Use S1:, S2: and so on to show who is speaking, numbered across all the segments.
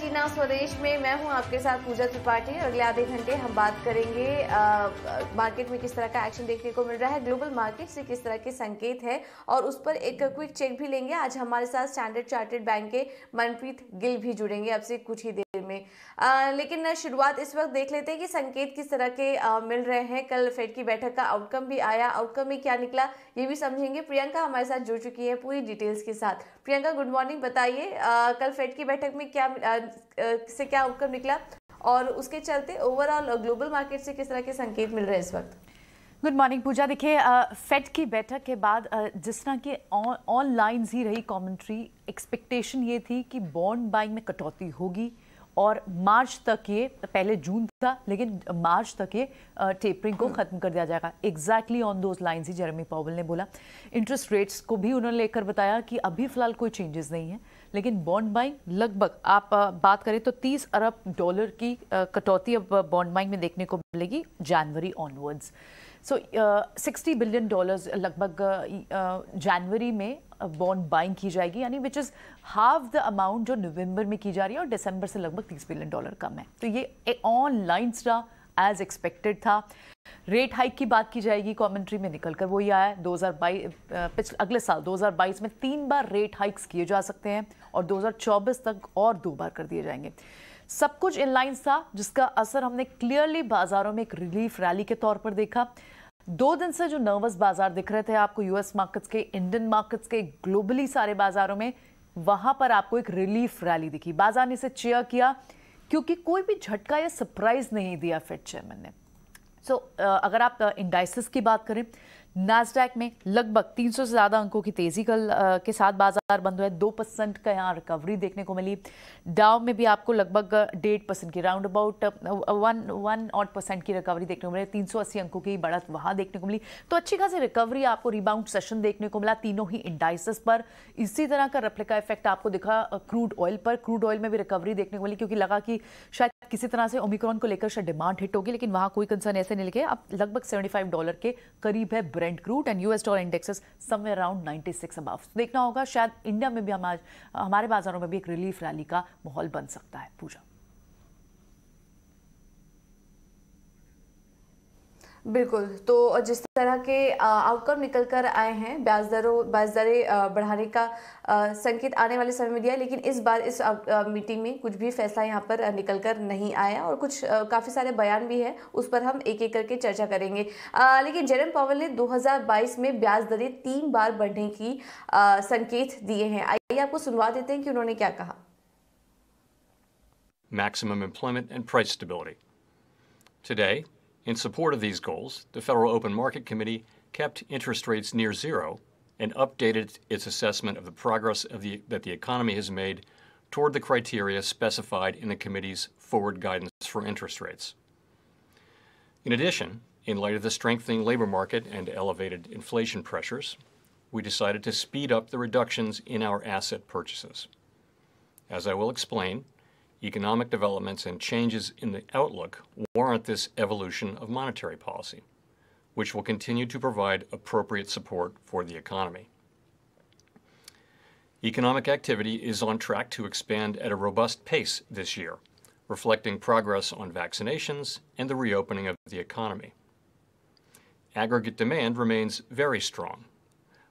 S1: चीना स्वदेश में मैं हूं आपके साथ पूजा त्रिपाठी और अगले आधे घंटे हम बात करेंगे आ, मार्केट में किस तरह का एक्शन देखने को मिल रहा है ग्लोबल मार्केट से किस तरह के संकेत है और उस पर एक क्विक चेक भी लेंगे आज हमारे साथ स्टैंडर्ड चार्टेड बैंक के मनप्रीत गिल भी जुड़ेंगे अब से कुछ ही देर में आ, लेकिन शुरुआत इस वक्त देख लेते हैं कि संकेत किस तरह के आ, मिल रहे हैं कल फेड की बैठक का आउटकम भी आया आउटकम में क्या निकला ये भी समझेंगे प्रियंका हमारे साथ जुड़ चुकी है पूरी डिटेल्स के साथ प्रियंका गुड मॉर्निंग बताइए कल फेड की बैठक में क्या आ, से क्या आउटकम निकला और उसके चलते ओवरऑल ग्लोबल मार्केट से किस तरह के संकेत मिल रहे हैं इस वक्त गुड मॉर्निंग पूजा देखिए फेड की बैठक के बाद जिस तरह की
S2: ऑनलाइन ही रही कमेंट्री एक्सपेक्टेशन ये थी कि बॉन्ड बाइंग में कटौती होगी और मार्च तक ये पहले जून था लेकिन मार्च तक ये टेपरिंग को हम्म। ख़त्म कर दिया जाएगा एग्जैक्टली ऑन दोज लाइन्स ही जेरमी पॉवल ने बोला इंटरेस्ट रेट्स को भी उन्होंने लेकर बताया कि अभी फ़िलहाल कोई चेंजेस नहीं है लेकिन बॉन्ड बाइंग लगभग आप बात करें तो 30 अरब डॉलर की कटौती अब बॉन्ड बाइंग में देखने को मिलेगी जनवरी onwards so sixty billion dollars लगभग जनवरी में बॉन्ड बाइंग की जाएगी यानी which is half the amount जो नवंबर में की जा रही है और दिसंबर से लगभग तीस बिलियन डॉलर कम है तो ये ऑनलाइन रहा एज एक्सपेक्टेड था रेट हाइक की बात की जाएगी कमेंट्री में निकल कर वही आया दो हज़ार पिछले अगले साल 2022 में तीन बार रेट हाइक्स किए जा सकते हैं और 2024 तक और दो बार कर दिए जाएंगे सब कुछ इन लाइन था जिसका असर हमने क्लियरली बाज़ारों में एक रिलीफ रैली के तौर पर देखा दो दिन से जो नर्वस बाजार दिख रहे थे आपको यूएस मार्केट्स के इंडियन मार्केट्स के ग्लोबली सारे बाजारों में वहां पर आपको एक रिलीफ रैली दिखी बाजार ने इसे चेयर किया क्योंकि कोई भी झटका या सरप्राइज नहीं दिया फेड चेयरमैन ने सो so, अगर आप इंडाइसिस की बात करें नास्डैक में लगभग 300 से ज़्यादा अंकों की तेज़ी कल के साथ बाजार बंद हुआ है दो परसेंट का यहाँ रिकवरी देखने को मिली डाव में भी आपको लगभग डेढ़ परसेंट की round about one one ought percent की रिकवरी देखने को मिली तीन अंकों की बढ़त वहाँ देखने को मिली तो अच्छी खासी रिकवरी आपको रिबाउंड सेशन देखने को मिला तीनों ही इंडाइसिस पर इसी तरह का रेप्लिका इफेक्ट आपको दिखा क्रूड ऑयल पर क्रूड ऑयल में भी रिकवरी देखने को मिली क्योंकि लगा कि शायद किसी तरह से ओमिक्रॉन को लेकर शायद डिमांड हिट होगी लेकिन वहाँ कोई कंसर्न ऐसे नहीं लगे अब लगभग सेवेंटी डॉलर के करीब है Brent crude and US dollar indexes somewhere around 96 above देखना होगा शायद इंडिया में भी हम हमारे बाजारों में भी एक रिलीफ रैली का माहौल बन सकता है पूजा
S1: बिल्कुल तो जिस तरह के आउटकम निकल कर आए हैं ब्याज दरों ब्याज दरें बढ़ाने का संकेत आने वाले समय में दिया लेकिन इस बार इस मीटिंग में कुछ भी फैसला यहाँ पर निकल कर नहीं आया और कुछ काफ़ी सारे बयान भी हैं उस पर हम एक एक करके चर्चा करेंगे लेकिन जेरम पावल ने 2022 में ब्याज दरें तीन बार बढ़ने की संकेत दिए हैं आइए आपको सुनवा देते हैं कि उन्होंने क्या कहा
S3: maximum employment and price stability today In support of these goals, the Federal Open Market Committee kept interest rates near zero and updated its assessment of the progress of the, that the economy has made toward the criteria specified in the committee's forward guidance for interest rates. In addition, in light of the strengthening labor market and elevated inflation pressures, we decided to speed up the reductions in our asset purchases. As I will explain, economic developments and changes in the outlook warrant this evolution of monetary policy, which will continue to provide appropriate support for the economy. Economic activity is on track to expand at a robust pace this year, reflecting progress on vaccinations and the reopening of the economy. Aggregate demand remains very strong,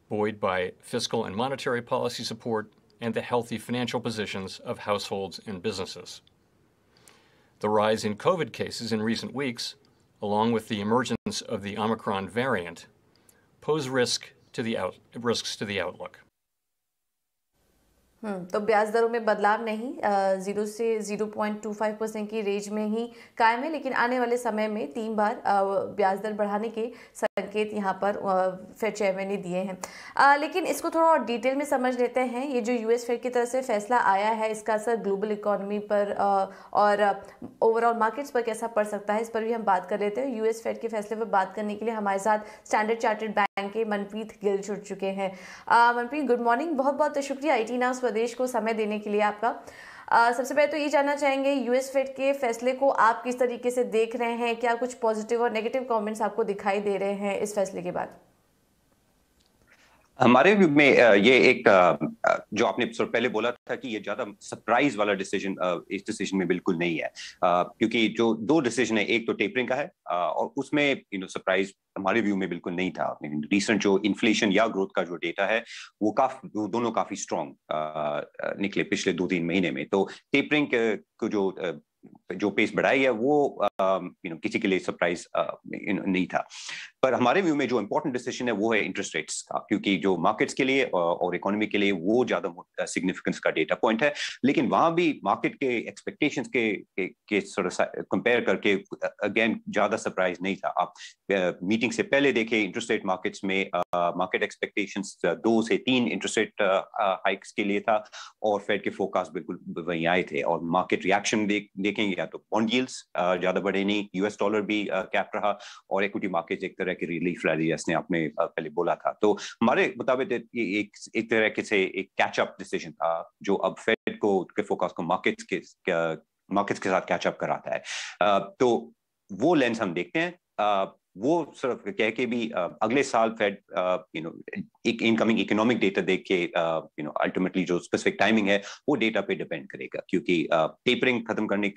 S3: buoyed by fiscal and monetary policy support and the healthy financial positions of households and businesses. The rise in COVID cases in recent weeks, along with the emergence of the Omicron variant, pose risk to out, risks to the outlook.
S1: हम्म, तो ब्याज दरों में बदलाव नहीं zero से zero point two five percent की range में ही कायम है लेकिन आने वाले समय में तीन बार ब्याज दर बढ़ाने के संकेत यहाँ पर फेड चेयरमैन ने दिए हैं लेकिन इसको थोड़ा और डिटेल में समझ लेते हैं ये जो यूएस फेड की तरफ से फैसला आया है इसका असर ग्लोबल इकोनॉमी पर और ओवरऑल मार्केट्स पर कैसा पड़ सकता है इस पर भी हम बात कर लेते हैं यूएस फेड के फैसले पर बात करने के लिए हमारे साथ स्टैंडर्ड चार्टर्ड बैंक के मनप्रीत गिल जुड़ चुके हैं मनप्रीत गुड मॉर्निंग बहुत बहुत शुक्रिया आई टी नाउस स्वदेश को समय देने के लिए आपका सबसे पहले तो ये जानना चाहेंगे यूएस फेड के फैसले को आप किस तरीके से देख रहे हैं क्या कुछ पॉजिटिव और नेगेटिव कमेंट्स आपको दिखाई दे रहे हैं इस फैसले के बाद
S4: हमारे व्यू में ये एक जो आपने पहले बोला था कि ये ज्यादा सरप्राइज वाला डिसीजन इस डिसीजन में बिल्कुल नहीं है क्योंकि जो दो डिसीजन है एक तो टेपरिंग का है और उसमें यू नो सरप्राइज हमारे व्यू में बिल्कुल नहीं था रिसेंट जो इन्फ्लेशन या ग्रोथ का जो डेटा है वो काफी दोनों काफी स्ट्रॉन्ग निकले पिछले दो तीन महीने में तो टेपरिंग को जो जो पेस बढ़ाई है वो यू um, नो किसी के लिए सरप्राइज uh, नहीं था पर हमारे व्यू में जो इंपॉर्टेंट डिसीजन है वो है इंटरेस्ट रेट्स का क्योंकि जो मार्केट्स के लिए uh, और इकोनॉमी के लिए वो ज्यादा सिग्निफिकेंस uh, का डेटा पॉइंट है लेकिन वहां भी मार्केट के एक्सपेक्टेशन के के कंपेयर करके अगेन ज्यादा सरप्राइज नहीं था आप मीटिंग से पहले देखे इंटरेस्ट रेट मार्केट्स में मार्केट एक्सपेक्टेशन दो से तीन इंटरेस्ट रेट हाइक्स के लिए था और फेड के फोरकास्ट बिल्कुल वहीं आए थे और मार्केट रिएक्शन देखेंगे या तो बॉन्ड यील्ड्स ज्यादा बढ़े नहीं यूएस डॉलर भी कैप रहा और इक्विटी मार्केट एक तरह की रिलीफ रैली जैसे आपने पहले बोला था तो हमारे मुताबिक एक एक तरह के से एक कैचअप डिसीजन था जो अब फेड को फोकस को मार्केट्स के मार्केट्स के साथ कैचअप कराता है तो वो लेंस हम देखते हैं वो सिर्फ कह के भी अगले साल फेड यू नो एक इनकमिंग इकोनॉमिक डेटा देख के यू नो अल्टीमेटली जो स्पेसिफिक टाइमिंग है वो डेटा पे डिपेंड करेगा क्योंकि टेपरिंग खत्म करने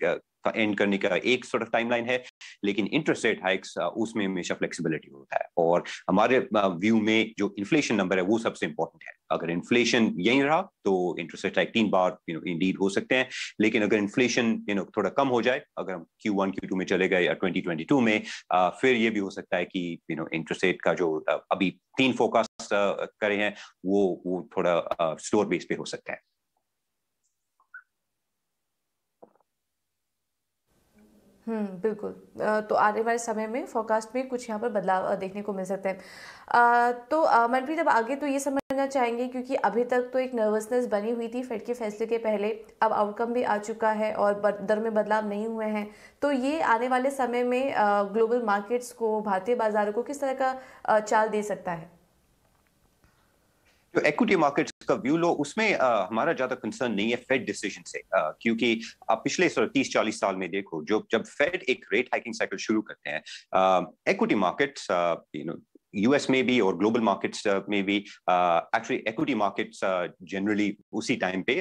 S4: का एंड करने का एक सॉर्ट ऑफ टाइमलाइन है लेकिन इंटरेस्ट रेट हाइक्स उसमें हमेशा फ्लेक्सिबिलिटी होता है और हमारे व्यू uh, में जो इन्फ्लेशन नंबर है वो सबसे इंपॉर्टेंट है अगर इन्फ्लेशन यही रहा तो इंटरेस्ट रेट हाइक तीन बार यू नो इंडीड हो सकते हैं लेकिन अगर इन्फ्लेशन यू नो थोड़ा कम हो जाए अगर हम क्यू वन क्यू टू में चले गए या ट्वेंटी ट्वेंटी टू में आ, uh, फिर ये भी हो सकता है कि यू नो इंटरेस्ट रेट का जो uh, अभी तीन फोकस करे हैं वो वो थोड़ा स्टोर बेस पे हो सकता है
S1: हम्म, बिल्कुल तो आने वाले समय में फोरकास्ट में कुछ यहाँ पर बदलाव देखने को मिल सकते हैं तो मनप्रीत अब आगे तो ये समझना चाहेंगे क्योंकि अभी तक तो एक नर्वसनेस बनी हुई थी फेड के फैसले के पहले अब आउटकम भी आ चुका है और दर में बदलाव नहीं हुए हैं तो ये आने वाले समय में ग्लोबल मार्केट्स को भारतीय बाजारों को किस तरह का चाल दे सकता है
S5: जो
S4: इक्विटी मार्केट उसका व्यू लो उसमें आ, हमारा ज्यादा कंसर्न नहीं है फेड डिसीजन से आ, क्योंकि आप पिछले सौ तीस चालीस साल में देखो जो जब फेड एक रेट हाइकिंग साइकिल शुरू करते हैं equity markets you know US में भी और ग्लोबल मार्केट्स में भी एक्चुअली इक्विटी मार्केट्स जनरली उसी टाइम पे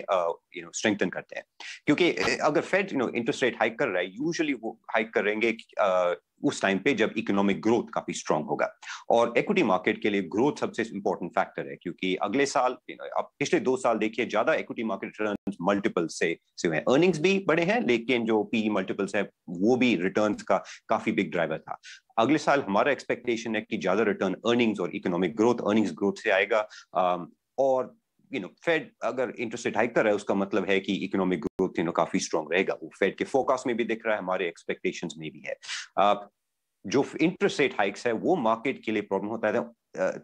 S4: यू नो स्ट्रेंथन करते हैं क्योंकि अगर Fed you know interest rate hike कर रहा है यूजुअली वो हाइक करेंगे uh, उस टाइम पे जब इकोनॉमिक ग्रोथ काफी स्ट्रांग होगा और इक्विटी मार्केट के लिए ग्रोथ सबसे इंपॉर्टेंट फैक्टर है क्योंकि अगले साल आप पिछले दो साल देखिए ज्यादा इक्विटी मार्केट रिटर्न मल्टीपल से से हुए हैं अर्निंग्स भी बड़े हैं लेकिन जो पी मल्टीपल्स है वो भी रिटर्न का काफी बिग ड्राइवर था अगले साल हमारा एक्सपेक्टेशन है कि ज्यादा रिटर्न अर्निंग्स और इकोनॉमिक ग्रोथ अर्निंग्स ग्रोथ से आएगा और यू नो फेड अगर इंटरेस्ट रेट हाइक कर रहा है उसका मतलब है कि इकोनॉमिक ग्रोथ यू नो काफी स्ट्रॉन्ग रहेगा वो फेड के फोकस में भी दिख रहा है हमारे एक्सपेक्टेशन में भी है uh, जो इंटरेस्ट रेट हाइक्स है वो मार्केट के लिए प्रॉब्लम होता है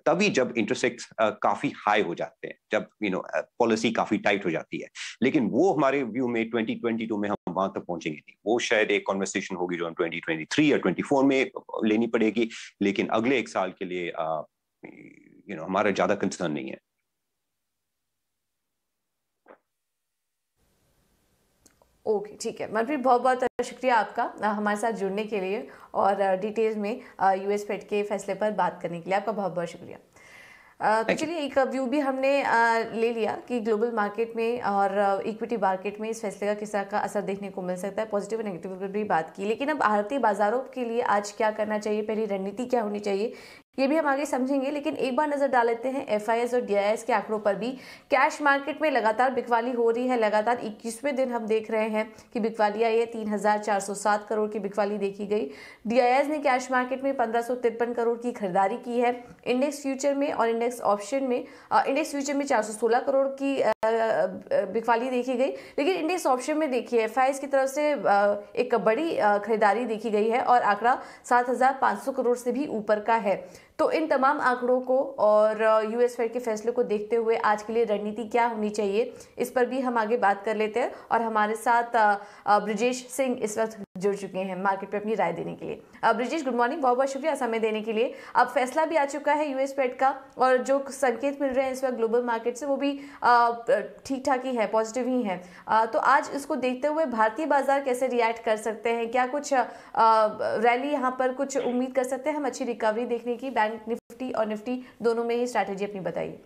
S4: तभी जब इंटरेस्ट रेट काफी हाई हो जाते हैं जब यू नो पॉलिसी काफी टाइट हो जाती है लेकिन वो हमारे व्यू में 2022 में हम वहां तक पहुंचेंगे नहीं वो शायद एक कॉन्वर्सेशन होगी जो हम 2023 या 24 में लेनी पड़ेगी लेकिन अगले एक साल के लिए यू नो हमारा ज्यादा कंसर्न नहीं है
S1: ओके ठीक है मनप्रीत बहुत बहुत शुक्रिया आपका हमारे साथ जुड़ने के लिए और डिटेल्स में यूएस फेड के फैसले पर बात करने के लिए आपका बहुत बहुत शुक्रिया तो चलिए एक व्यू भी हमने ले लिया कि ग्लोबल मार्केट में और इक्विटी मार्केट में इस फैसले का किस तरह का असर देखने को मिल सकता है पॉजिटिव और नेगेटिव भी बात की लेकिन अब भारतीय बाजारों के लिए आज क्या करना चाहिए पहली रणनीति क्या होनी चाहिए ये भी हम आगे समझेंगे लेकिन एक बार नज़र डाल लेते हैं एफ और डी के आंकड़ों पर भी कैश मार्केट में लगातार बिकवाली हो रही है लगातार इक्कीसवें दिन हम देख रहे हैं कि आई है तीन करोड़ की बिकवाली देखी गई डी ने कैश मार्केट में पंद्रह करोड़ की खरीदारी की है इंडेक्स फ्यूचर में और इंडेक्स ऑप्शन में इंडेक्स फ्यूचर में चार करोड़ की बिकवाली देखी गई लेकिन इंडेक्स ऑप्शन में देखिए एफ की तरफ से एक बड़ी खरीदारी देखी गई है और आंकड़ा सात करोड़ से भी ऊपर का है तो इन तमाम आंकड़ों को और यूएस फेड के फैसले को देखते हुए आज के लिए रणनीति क्या होनी चाहिए इस पर भी हम आगे बात कर लेते हैं और हमारे साथ ब्रजेश सिंह इस वक्त जुड़ चुके हैं मार्केट पे अपनी राय देने के लिए अब ब्रिजेश गुड मॉर्निंग बहुत बहुत शुक्रिया समय देने के लिए अब फैसला भी आ चुका है यूएस पेट का और जो संकेत मिल रहे हैं इस वक्त ग्लोबल मार्केट से वो भी ठीक ठाक ही है पॉजिटिव ही है तो आज इसको देखते हुए भारतीय बाजार कैसे रिएक्ट कर सकते हैं क्या कुछ रैली यहाँ पर कुछ उम्मीद कर सकते हैं हम अच्छी रिकवरी देखने की बैंक निफ्टी और निफ्टी दोनों में ही स्ट्रैटेजी अपनी बताइए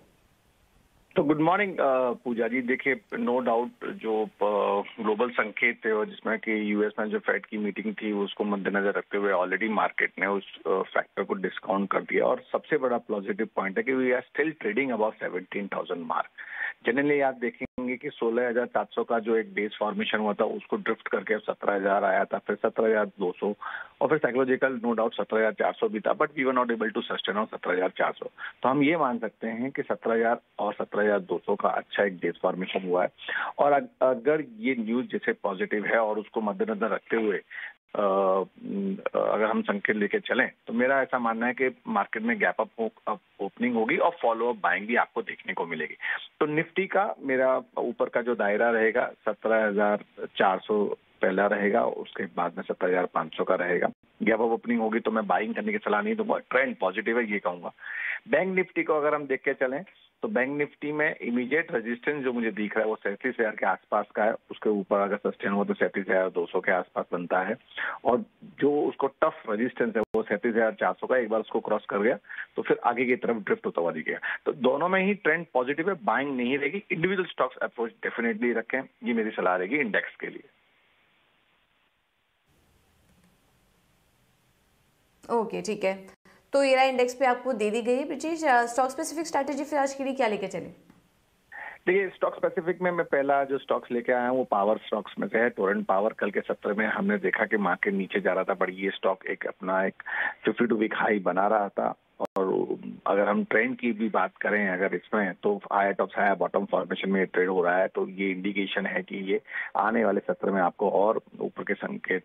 S6: तो good morning uh, Pooja ji देखिए नो डाउट जो ग्लोबल uh, संकेत थे और जिसमें कि यूएस में जो फेड की मीटिंग थी उसको मद्देनजर रखते हुए ऑलरेडी मार्केट ने उस फैक्टर uh, को डिस्काउंट कर दिया और सबसे बड़ा पॉजिटिव पॉइंट है कि we are still trading about seventeen thousand mark generally आप देखें कि 16,700 का जो एक बेस फॉर्मेशन हुआ था उसको ड्रिफ्ट करके 17,000 आया था फिर 17,200 और फिर साइकोलॉजिकल नो डाउट 17,400 भी था but we were not able to sustain on 17,400 तो हम ये मान सकते हैं कि 17,000 और 17,200 का अच्छा एक बेस फॉर्मेशन हुआ है और अगर ये न्यूज जैसे पॉजिटिव है और उसको मद्देनजर रखते हुए अगर हम संकेत लेके चलें तो मेरा ऐसा मानना है कि मार्केट में गैप अप ओपनिंग होगी और फॉलो अप बाइंग भी आपको देखने को मिलेगी तो निफ्टी का मेरा ऊपर का जो दायरा रहेगा सत्रह हजार चार सौ पहला रहेगा उसके बाद में सत्रह हजार पांच सौ का रहेगा गैप अप ओपनिंग होगी तो मैं बाइंग करने की सलाह नहीं दूंगा ट्रेंड पॉजिटिव है ये कहूंगा बैंक निफ्टी को अगर हम देख के चलें तो बैंक निफ्टी में इमीडिएट रेजिस्टेंस जो मुझे दिख रहा है वो सैंतीस हजार के आसपास का है उसके ऊपर अगर सस्टेन हो तो सैंतीस हजार दो सौ के आसपास बनता है और जो उसको टफ रेजिस्टेंस है वो सैंतीस हजार चार सौ का एक बार उसको क्रॉस कर गया तो फिर आगे की तरफ ड्रिफ्ट होता हुआ गया तो दोनों में ही ट्रेंड पॉजिटिव है बाइंग नहीं रहेगी इंडिविजुअल स्टॉक्स अप्रोच डेफिनेटली रखें ये मेरी सलाह रहेगी इंडेक्स के लिए
S1: ओके ठीक है तो एरा इंडेक्स पे आपको दे दी गई है स्टॉक स्पेसिफिक स्ट्रेटेजी फिर आज के लिए क्या लेके चले
S6: देखिए स्टॉक स्पेसिफिक में मैं पहला जो स्टॉक्स लेके आया हूँ वो पावर स्टॉक्स में से है टोरेंट पावर कल के सत्र में हमने देखा कि मार्केट नीचे जा रहा था बट ये स्टॉक एक अपना एक फिफ्टी टू वीक हाई बना रहा था और अगर हम ट्रेंड की भी बात करें अगर इसमें तो आया टॉप्स आया बॉटम फॉर्मेशन में ट्रेड हो रहा है तो ये इंडिकेशन है कि ये आने वाले सत्र में आपको और ऊपर के संकेत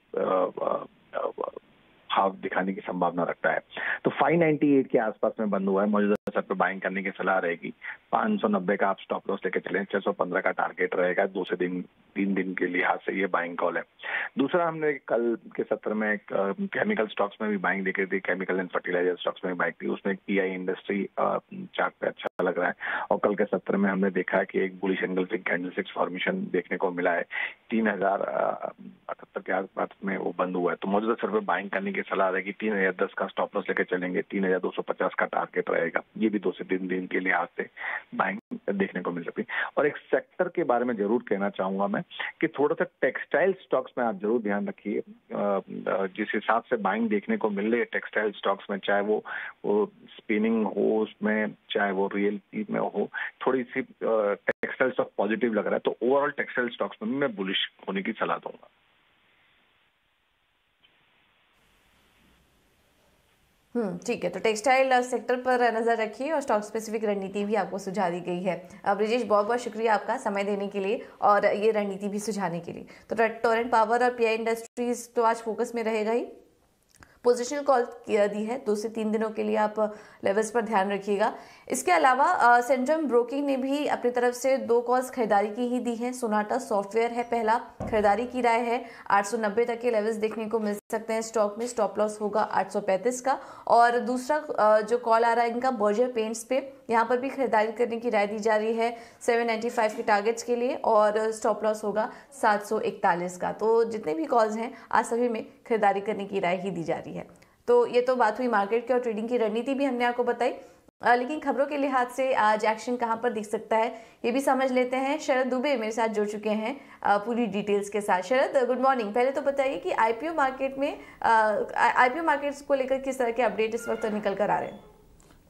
S6: भाव दिखाने की संभावना रखता है तो 598 के आसपास में बंद हुआ है मौजूदा स्तर पर बाइंग करने की सलाह रहेगी पांच सौ नब्बे का आप स्टॉप लॉस लेके चले छह सौ पंद्रह का टारगेट रहेगा दूसरे दिन तीन दिन के लिहाज से ये बाइंग कॉल है दूसरा हमने कल के सत्र में केमिकल स्टॉक्स में भी बाइंग देखी थी केमिकल एंड फर्टिलाइजर स्टॉक्स में बाइंग थी उसमें पी आई इंडस्ट्री चार्ट पे अच्छा लग रहा है और कल के सत्र में हमने देखा कि एक बुलिश एंगल से कैंडल सिक्स फॉर्मेशन देखने को मिला है तीन हजार अठहत्तर के आसपास में वो बंद हुआ है तो मौजूदा सर पर बाइंग करने की सलाह रहेगी तीन हजार दस का स्टॉप लॉस लेकर चलेंगे तीन हजार दो सौ पचास का टारगेट रहेगा ये ये भी दो से तीन दिन के लिहाज से बाइंग देखने को मिल सकती है और एक सेक्टर के बारे में जरूर कहना चाहूंगा मैं कि थोड़ा सा टेक्सटाइल स्टॉक्स में आप जरूर ध्यान रखिए जिस हिसाब से बाइंग देखने को मिल रही है टेक्सटाइल स्टॉक्स में चाहे वो वो स्पिनिंग हो उसमें चाहे वो रियलिटी में हो थोड़ी सी टेक्सटाइल स्टॉक पॉजिटिव लग रहा है तो ओवरऑल टेक्सटाइल स्टॉक्स में मैं बुलिश होने की सलाह दूंगा
S1: हम्म, ठीक है तो टेक्सटाइल सेक्टर uh, पर uh, नज़र रखिए और स्टॉक स्पेसिफिक रणनीति भी आपको सुझा दी गई है uh, ब्रिजेश बहुत बहुत शुक्रिया आपका समय देने के लिए और ये रणनीति भी सुझाने के लिए तो टोरेंट पावर और पी इंडस्ट्रीज़ तो आज फोकस में रहेगा ही पोजिशन कॉल किया दी है दो से तीन दिनों के लिए आप लेवल्स uh, पर ध्यान रखिएगा इसके अलावा सेंट्रम uh, ब्रोकिंग ने भी अपनी तरफ से दो कॉल्स खरीदारी की ही दी है सोनाटा सॉफ्टवेयर है पहला खरीदारी की राय है 890 तक के लेवल्स देखने को मिल सकते हैं स्टॉक में स्टॉप लॉस होगा 835 का और दूसरा uh, जो कॉल आ रहा है इनका बॉर्जर पेंट्स पे यहाँ पर भी खरीदारी करने की राय दी जा रही है 795 के टारगेट्स के लिए और स्टॉप लॉस होगा सात का तो जितने भी कॉल्स हैं आज सभी में खरीदारी करने की राय ही दी जा रही है रही है तो ये तो बात हुई मार्केट की और ट्रेडिंग की रणनीति भी हमने आपको बताई लेकिन खबरों के लिहाज से आज एक्शन कहाँ पर दिख सकता है ये भी समझ लेते हैं शरद दुबे मेरे साथ जुड़ चुके हैं पूरी डिटेल्स के साथ शरद गुड मॉर्निंग पहले तो बताइए कि आईपीओ मार्केट में आईपीओ मार्केट्स को लेकर किस तरह के अपडेट इस वक्त निकल कर आ रहे हैं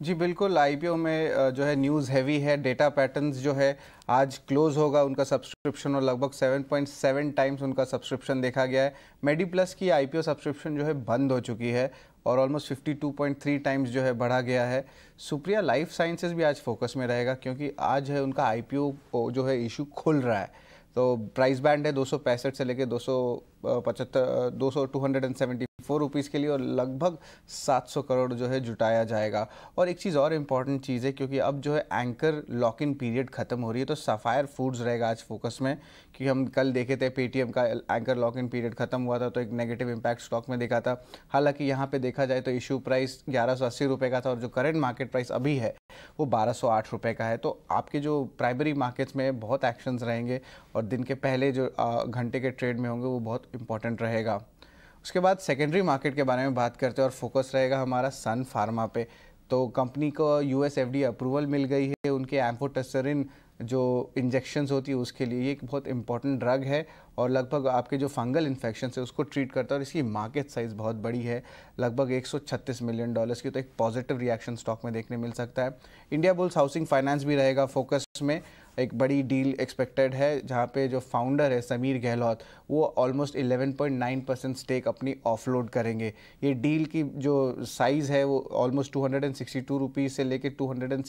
S7: जी बिल्कुल आईपीओ में जो है न्यूज़ हैवी है डेटा पैटर्न्स जो है आज क्लोज होगा उनका सब्सक्रिप्शन और लगभग 7.7 टाइम्स उनका सब्सक्रिप्शन देखा गया है मेडी प्लस की आईपीओ सब्सक्रिप्शन जो है बंद हो चुकी है और ऑलमोस्ट 52.3 टाइम्स जो है बढ़ा गया है सुप्रिया लाइफ साइंसेज भी आज फोकस में रहेगा क्योंकि आज है उनका आई जो है इशू खुल रहा है तो प्राइस बैंड है दो से लेकर दो सौ पचहत्तर दो सौ two hundred and seventy four rupees के लिए और लगभग 700 करोड़ जो है जुटाया जाएगा और एक चीज़ और इम्पॉर्टेंट चीज़ है क्योंकि अब जो है एंकर लॉक इन पीरियड ख़त्म हो रही है तो सफ़ायर फूड्स रहेगा आज फोकस में क्योंकि हम कल देखे थे पेटीएम का एंकर लॉक इन पीरियड ख़त्म हुआ था तो एक नेगेटिव इम्पैक्ट स्टॉक में देखा था हालांकि यहाँ पर देखा जाए तो इशू प्राइस ग्यारह रुपए का था और जो करेंट मार्केट प्राइस अभी है वो बारह सौ का है तो आपके जो प्राइमरी मार्केट्स में बहुत एक्शंस रहेंगे और दिन के पहले जो घंटे के ट्रेड में होंगे वो बहुत इंपॉर्टेंट रहेगा उसके बाद सेकेंडरी मार्केट के बारे में बात करते हैं और फोकस रहेगा हमारा सन फार्मा पे तो कंपनी को यू एस अप्रूवल मिल गई है उनके एम्फोटसरिन जो इंजेक्शंस होती है उसके लिए ये एक बहुत इंपॉर्टेंट ड्रग है और लगभग आपके जो फंगल इन्फेक्शन है उसको ट्रीट करता है और इसकी मार्केट साइज़ बहुत बड़ी है लगभग 136 मिलियन डॉलर्स की तो एक पॉजिटिव रिएक्शन स्टॉक में देखने मिल सकता है इंडिया बुल्स हाउसिंग फाइनेंस भी रहेगा फोकस में एक बड़ी डील एक्सपेक्टेड है जहाँ पे जो फाउंडर है समीर गहलोत वो ऑलमोस्ट 11.9 परसेंट स्टेक अपनी ऑफलोड करेंगे ये डील की जो साइज़ है वो ऑलमोस्ट टू हंड्रेड से लेके टू हंड्रेड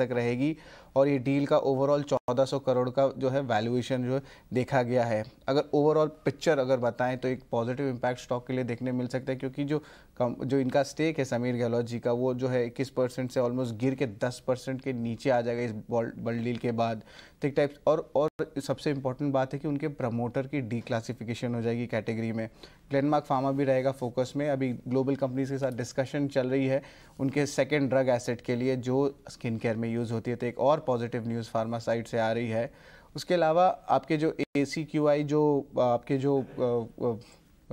S7: तक रहेगी और ये डील का ओवरऑल 1400 करोड़ का जो है वैल्यूएशन जो देखा गया है अगर ओवरऑल पिक्चर अगर बताएं तो एक पॉजिटिव इम्पैक्ट स्टॉक के लिए देखने मिल सकता है क्योंकि जो कम जो इनका स्टेक है समीर गहलोत जी का वो जो है इक्कीस परसेंट से ऑलमोस्ट गिर के दस परसेंट के नीचे आ जाएगा इस बल्ड डील के के बाद ठीक टाइप और और सबसे इंपॉर्टेंट बात है कि उनके प्रमोटर की डी क्लासिफिकेशन हो जाएगी कैटेगरी में ग्लेनमार्क फार्मा भी रहेगा फोकस में अभी ग्लोबल कंपनीज के साथ डिस्कशन चल रही है उनके सेकेंड ड्रग एसेट के लिए जो स्किन केयर में यूज़ होती है तो एक और पॉजिटिव न्यूज़ फार्मा साइड से आ रही है उसके अलावा आपके जो ए जो आपके जो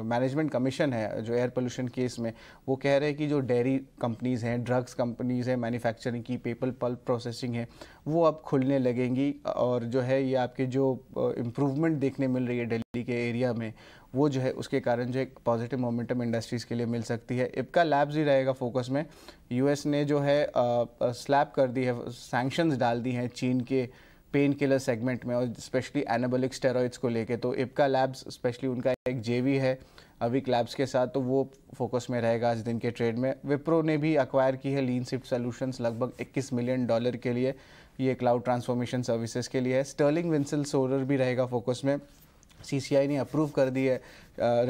S7: मैनेजमेंट कमीशन है जो एयर पोल्यूशन केस में वो कह रहे हैं कि जो डेयरी कंपनीज हैं ड्रग्स कंपनीज हैं मैन्युफैक्चरिंग की पेपर पल्प प्रोसेसिंग है वो अब खुलने लगेंगी और जो है ये आपके जो इम्प्रूवमेंट देखने मिल रही है दिल्ली के एरिया में वो जो है उसके कारण जो एक पॉजिटिव मोमेंटम इंडस्ट्रीज़ के लिए मिल सकती है इपका लैब्स ही रहेगा फोकस में यूएस ने जो है स्लैब कर दी है सैंक्शंस डाल दी हैं चीन के पेन किलर सेगमेंट में और स्पेशली एनाबोलिक स्टेरॉइड्स को लेके तो इपका लैब्स स्पेशली उनका एक जेवी है अविक लैब्स के साथ तो वो फोकस में रहेगा आज दिन के ट्रेड में विप्रो ने भी अक्वायर की है लीन सिफ्ट सोल्यूशंस लगभग 21 मिलियन डॉलर के लिए ये क्लाउड ट्रांसफॉर्मेशन सर्विसेज के लिए है स्टर्लिंग विंसल सोलर भी रहेगा फोकस में सीसीआई ने अप्रूव कर दी है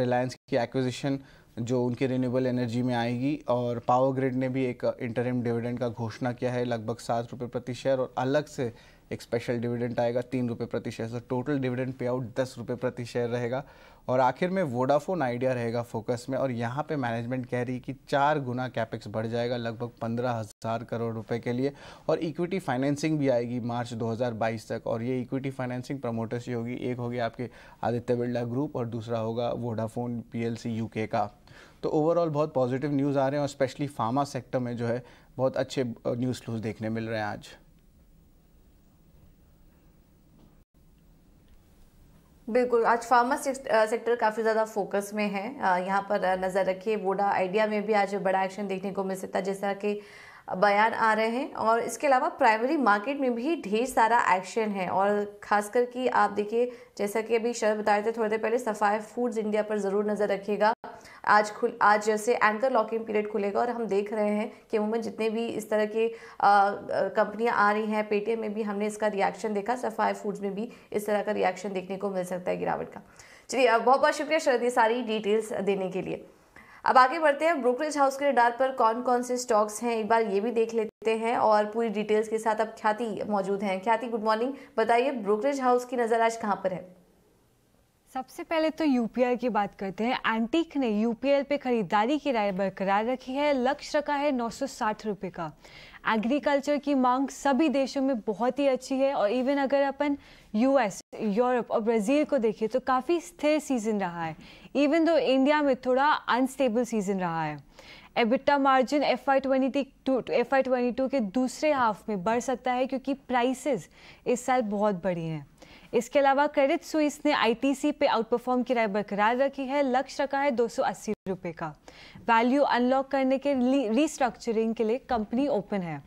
S7: रिलायंस की एक्विजिशन जो उनकी रिन्यूएबल एनर्जी में आएगी और पावर ग्रिड ने भी एक इंटरिम डिविडेंड का घोषणा किया है लगभग सात रुपये प्रति शेयर और अलग से एक स्पेशल डिविडेंड आएगा तीन रुपये प्रति शेयर तो टोटल डिविडेंड पे आउट दस रुपये प्रति शेयर रहेगा और आखिर में वोडाफोन आइडिया रहेगा फोकस में और यहाँ पे मैनेजमेंट कह रही है कि चार गुना कैपेक्स बढ़ जाएगा लगभग पंद्रह हज़ार करोड़ रुपए के लिए और इक्विटी फाइनेंसिंग भी आएगी मार्च 2022 तक और ये इक्विटी फाइनेंसिंग प्रमोटर्स ही होगी एक होगी आपके आदित्य बिरला ग्रुप और दूसरा होगा वोडाफोन पी एल का तो ओवरऑल बहुत पॉजिटिव न्यूज़ आ रहे हैं और स्पेशली फार्मा सेक्टर में जो है बहुत अच्छे न्यूज़ फ्लूज देखने मिल रहे हैं आज
S1: बिल्कुल आज फार्मा सेक्टर काफ़ी ज़्यादा फोकस में है यहाँ पर नज़र रखिए वोडा आइडिया में भी आज बड़ा एक्शन देखने को मिल सकता है जैसा कि बयान आ रहे हैं और इसके अलावा प्राइमरी मार्केट में भी ढेर सारा एक्शन है और खासकर कि आप देखिए जैसा कि अभी शर्द बता रहे थे थोड़ी देर पहले सफ़ाई फूड्स इंडिया पर ज़रूर नज़र रखिएगा आज खुल आज जैसे एंकर लॉक इन पीरियड खुलेगा और हम देख रहे हैं कि उमूमन जितने भी इस तरह के कंपनियां आ रही हैं पेटीएम में भी हमने इसका रिएक्शन देखा सफाई फूड्स में भी इस तरह का रिएक्शन देखने को मिल सकता है गिरावट का चलिए बहुत बहुत शुक्रिया शरद ये सारी डिटेल्स देने के लिए अब आगे बढ़ते हैं ब्रोकरेज हाउस के डार पर कौन कौन से स्टॉक्स हैं एक बार ये भी देख लेते हैं और पूरी डिटेल्स के साथ अब ख्याति मौजूद हैं ख्याति गुड मॉर्निंग बताइए ब्रोकरेज हाउस की नज़र आज कहाँ पर है
S5: सबसे पहले तो यूपीएल की बात करते हैं एंटीक ने यूपीएल पे खरीदारी की राय बरकरार रखी है लक्ष्य रखा है नौ सौ का एग्रीकल्चर की मांग सभी देशों में बहुत ही अच्छी है और इवन अगर अपन यूएस यूरोप और ब्राज़ील को देखें तो काफ़ी स्थिर सीज़न रहा है इवन दो इंडिया में थोड़ा अनस्टेबल सीज़न रहा है EBITDA margin F I twenty two F I twenty two के दूसरे हाफ में बढ़ सकता है क्योंकि प्राइसेस इस साल बहुत बड़ी हैं इसके अलावा क्रेडिट सुइस ने आईटीसी पे आउट परफॉर्म की राय बरकरार रखी है लक्ष्य रखा है दो सौ का वैल्यू अनलॉक करने के रीस्ट्रक्चरिंग के लिए कंपनी ओपन है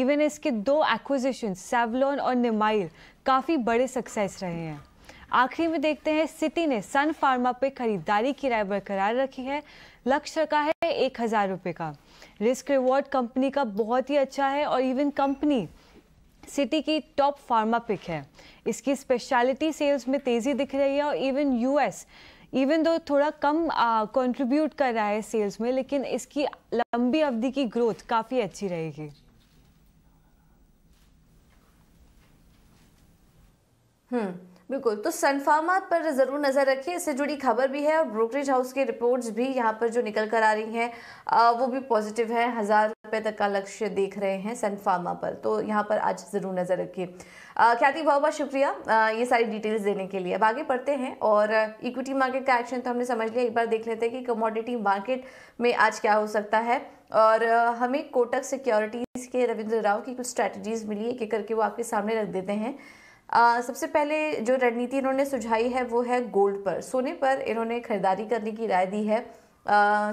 S5: इवन इसके दो एक्विजिशन सेवलॉन और निमाइल काफ़ी बड़े सक्सेस रहे हैं आखिरी में देखते हैं सिटी ने सन फार्मा पे खरीदारी की राय बरकरार रखी है लक्ष्य रखा है एक हज़ार रुपये का रिस्क रिवॉर्ड कंपनी का बहुत ही अच्छा है और इवन कंपनी सिटी की टॉप फार्मा पिक है इसकी स्पेशलिटी सेल्स में तेज़ी दिख रही है और इवन यूएस इवन दो थोड़ा कम कंट्रीब्यूट कर रहा है सेल्स में लेकिन इसकी लंबी अवधि की ग्रोथ काफ़ी अच्छी रहेगी हम्म
S1: बिल्कुल तो सनफार्मा पर ज़रूर नज़र रखिए इससे जुड़ी खबर भी है और ब्रोकरेज हाउस की रिपोर्ट्स भी यहाँ पर जो निकल कर आ रही हैं वो भी पॉजिटिव है हज़ार रुपये तक का लक्ष्य देख रहे हैं सनफार्मा पर तो यहाँ पर आज ज़रूर नज़र रखिए ख्याति बहुत बहुत शुक्रिया आ, ये सारी डिटेल्स देने के लिए अब आगे पढ़ते हैं और इक्विटी मार्केट का एक्शन तो हमने समझ लिया एक बार देख लेते हैं कि कमोडिटी मार्केट में आज क्या हो सकता है और हमें कोटक सिक्योरिटीज़ के रविंद्र राव की कुछ स्ट्रैटेजीज़ मिली है कि करके वो आपके सामने रख देते हैं सबसे पहले जो रणनीति इन्होंने सुझाई है वो है गोल्ड पर सोने पर इन्होंने खरीदारी करने की राय दी है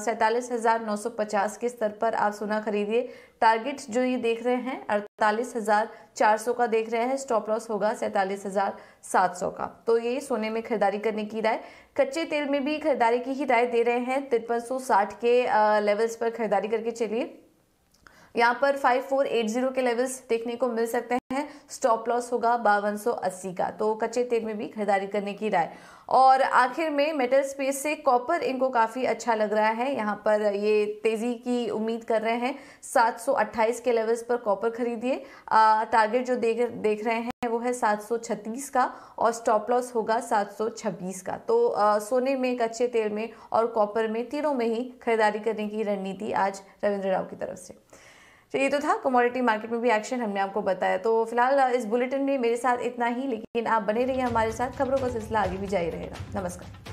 S1: सैंतालीस हज़ार नौ सौ पचास के स्तर पर आप सोना खरीदिए टारगेट जो ये देख रहे हैं अड़तालीस हज़ार चार सौ का देख रहे हैं स्टॉप लॉस होगा सैंतालीस हज़ार सात सौ का तो ये सोने में खरीदारी करने की राय कच्चे तेल में भी खरीदारी की ही राय दे रहे हैं तिरपन सौ साठ के लेवल्स पर खरीदारी करके चलिए यहाँ पर 5480 के लेवल्स देखने को मिल सकते हैं स्टॉप लॉस होगा बावन का तो कच्चे तेल में भी खरीदारी करने की राय और आखिर में मेटल स्पेस से कॉपर इनको काफ़ी अच्छा लग रहा है यहाँ पर ये तेज़ी की उम्मीद कर रहे हैं 728 के लेवल्स पर कॉपर खरीदिए टारगेट जो देख देख रहे हैं वो है 736 का और स्टॉप लॉस होगा 726 का तो आ, सोने में कच्चे तेल में और कॉपर में तीनों में ही खरीदारी करने की रणनीति आज रविंद्र राव की तरफ से तो ये तो था कमोडिटी मार्केट में भी एक्शन हमने आपको बताया तो फिलहाल इस बुलेटिन में मेरे साथ इतना ही लेकिन आप बने रहिए हमारे साथ खबरों का सिलसिला आगे भी जारी रहेगा नमस्कार